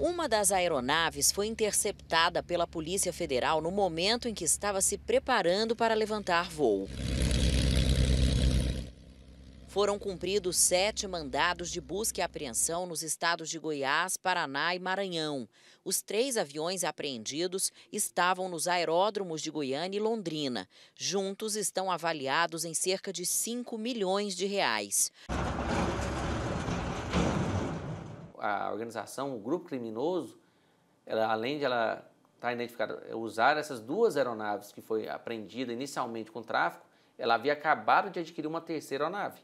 Uma das aeronaves foi interceptada pela Polícia Federal no momento em que estava se preparando para levantar voo. Foram cumpridos sete mandados de busca e apreensão nos estados de Goiás, Paraná e Maranhão. Os três aviões apreendidos estavam nos aeródromos de Goiânia e Londrina. Juntos estão avaliados em cerca de 5 milhões de reais a organização, o grupo criminoso, ela, além de ela estar tá identificada, é, usar essas duas aeronaves que foi apreendida inicialmente com tráfico, ela havia acabado de adquirir uma terceira aeronave.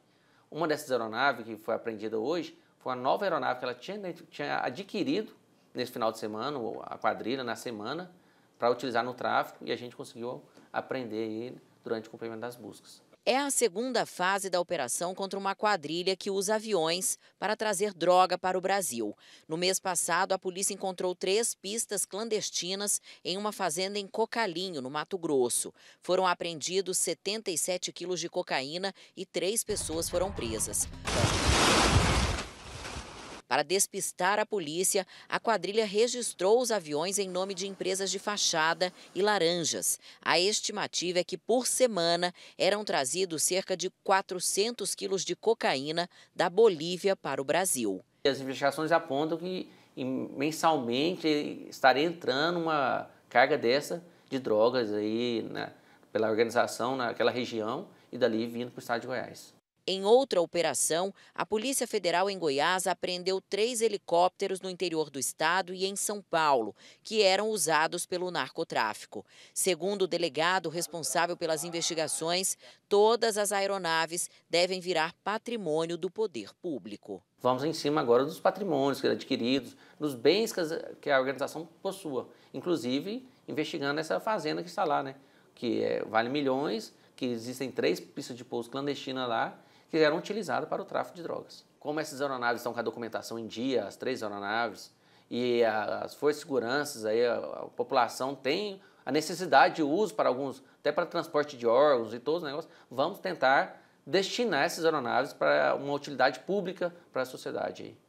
Uma dessas aeronaves que foi apreendida hoje foi uma nova aeronave que ela tinha, tinha adquirido nesse final de semana, a quadrilha na semana, para utilizar no tráfico e a gente conseguiu apreender durante o cumprimento das buscas. É a segunda fase da operação contra uma quadrilha que usa aviões para trazer droga para o Brasil. No mês passado, a polícia encontrou três pistas clandestinas em uma fazenda em Cocalinho, no Mato Grosso. Foram apreendidos 77 quilos de cocaína e três pessoas foram presas. Para despistar a polícia, a quadrilha registrou os aviões em nome de empresas de fachada e laranjas. A estimativa é que por semana eram trazidos cerca de 400 quilos de cocaína da Bolívia para o Brasil. As investigações apontam que mensalmente estaria entrando uma carga dessa de drogas aí, né, pela organização naquela região e dali vindo para o estado de Goiás. Em outra operação, a Polícia Federal em Goiás apreendeu três helicópteros no interior do estado e em São Paulo, que eram usados pelo narcotráfico. Segundo o delegado responsável pelas investigações, todas as aeronaves devem virar patrimônio do poder público. Vamos em cima agora dos patrimônios adquiridos, dos bens que a organização possua, inclusive investigando essa fazenda que está lá, né? que é, vale milhões, que existem três pistas de pouso clandestina lá que eram utilizadas para o tráfico de drogas. Como essas aeronaves estão com a documentação em dia, as três aeronaves, e as forças de segurança, aí, a, a, população tem a necessidade de uso para alguns, até para transporte de órgãos e todos os negócios, vamos tentar destinar essas aeronaves para uma utilidade pública para a sociedade.